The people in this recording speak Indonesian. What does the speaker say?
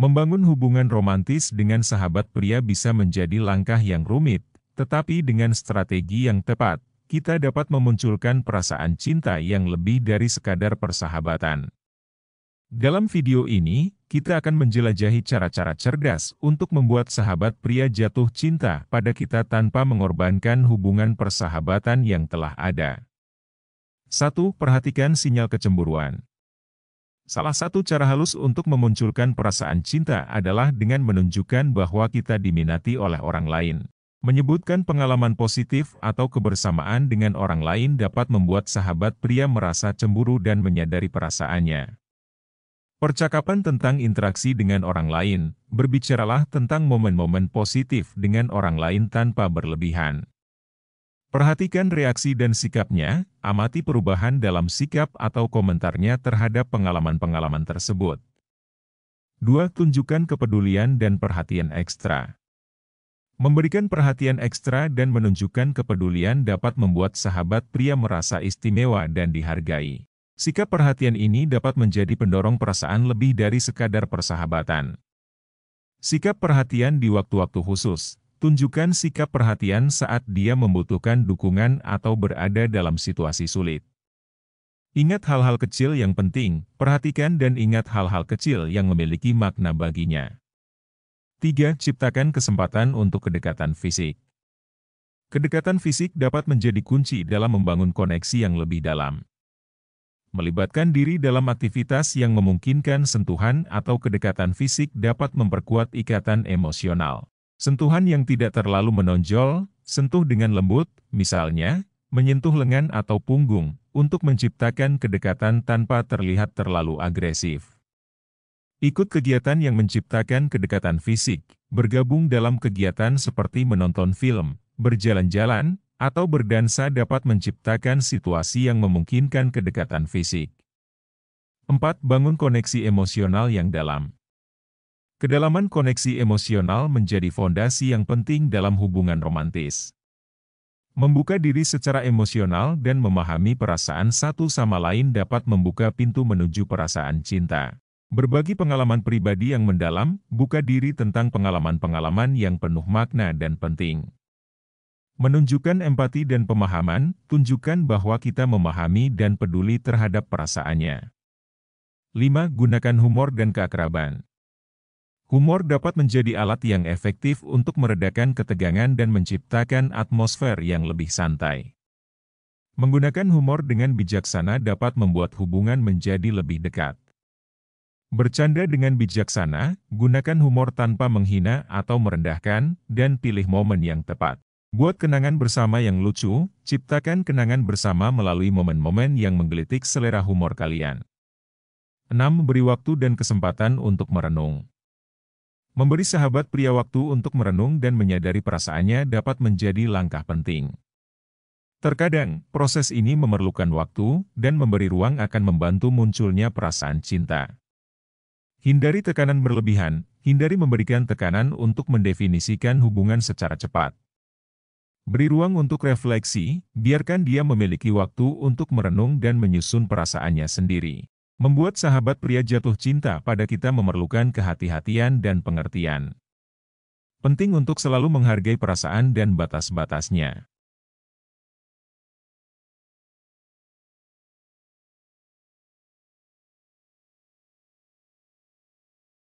Membangun hubungan romantis dengan sahabat pria bisa menjadi langkah yang rumit, tetapi dengan strategi yang tepat, kita dapat memunculkan perasaan cinta yang lebih dari sekadar persahabatan. Dalam video ini, kita akan menjelajahi cara-cara cerdas untuk membuat sahabat pria jatuh cinta pada kita tanpa mengorbankan hubungan persahabatan yang telah ada. 1. Perhatikan sinyal kecemburuan. Salah satu cara halus untuk memunculkan perasaan cinta adalah dengan menunjukkan bahwa kita diminati oleh orang lain. Menyebutkan pengalaman positif atau kebersamaan dengan orang lain dapat membuat sahabat pria merasa cemburu dan menyadari perasaannya. Percakapan tentang interaksi dengan orang lain, berbicaralah tentang momen-momen positif dengan orang lain tanpa berlebihan. Perhatikan reaksi dan sikapnya, amati perubahan dalam sikap atau komentarnya terhadap pengalaman-pengalaman tersebut. 2. Tunjukkan kepedulian dan perhatian ekstra. Memberikan perhatian ekstra dan menunjukkan kepedulian dapat membuat sahabat pria merasa istimewa dan dihargai. Sikap perhatian ini dapat menjadi pendorong perasaan lebih dari sekadar persahabatan. Sikap perhatian di waktu-waktu khusus, Tunjukkan sikap perhatian saat dia membutuhkan dukungan atau berada dalam situasi sulit. Ingat hal-hal kecil yang penting, perhatikan dan ingat hal-hal kecil yang memiliki makna baginya. 3. Ciptakan kesempatan untuk kedekatan fisik. Kedekatan fisik dapat menjadi kunci dalam membangun koneksi yang lebih dalam. Melibatkan diri dalam aktivitas yang memungkinkan sentuhan atau kedekatan fisik dapat memperkuat ikatan emosional. Sentuhan yang tidak terlalu menonjol, sentuh dengan lembut, misalnya, menyentuh lengan atau punggung, untuk menciptakan kedekatan tanpa terlihat terlalu agresif. Ikut kegiatan yang menciptakan kedekatan fisik, bergabung dalam kegiatan seperti menonton film, berjalan-jalan, atau berdansa dapat menciptakan situasi yang memungkinkan kedekatan fisik. 4. Bangun koneksi emosional yang dalam. Kedalaman koneksi emosional menjadi fondasi yang penting dalam hubungan romantis. Membuka diri secara emosional dan memahami perasaan satu sama lain dapat membuka pintu menuju perasaan cinta. Berbagi pengalaman pribadi yang mendalam, buka diri tentang pengalaman-pengalaman yang penuh makna dan penting. Menunjukkan empati dan pemahaman, tunjukkan bahwa kita memahami dan peduli terhadap perasaannya. 5. Gunakan humor dan keakraban. Humor dapat menjadi alat yang efektif untuk meredakan ketegangan dan menciptakan atmosfer yang lebih santai. Menggunakan humor dengan bijaksana dapat membuat hubungan menjadi lebih dekat. Bercanda dengan bijaksana, gunakan humor tanpa menghina atau merendahkan, dan pilih momen yang tepat. Buat kenangan bersama yang lucu, ciptakan kenangan bersama melalui momen-momen yang menggelitik selera humor kalian. 6. Beri waktu dan kesempatan untuk merenung. Memberi sahabat pria waktu untuk merenung dan menyadari perasaannya dapat menjadi langkah penting. Terkadang, proses ini memerlukan waktu dan memberi ruang akan membantu munculnya perasaan cinta. Hindari tekanan berlebihan, hindari memberikan tekanan untuk mendefinisikan hubungan secara cepat. Beri ruang untuk refleksi, biarkan dia memiliki waktu untuk merenung dan menyusun perasaannya sendiri. Membuat sahabat pria jatuh cinta pada kita memerlukan kehati-hatian dan pengertian. Penting untuk selalu menghargai perasaan dan batas-batasnya.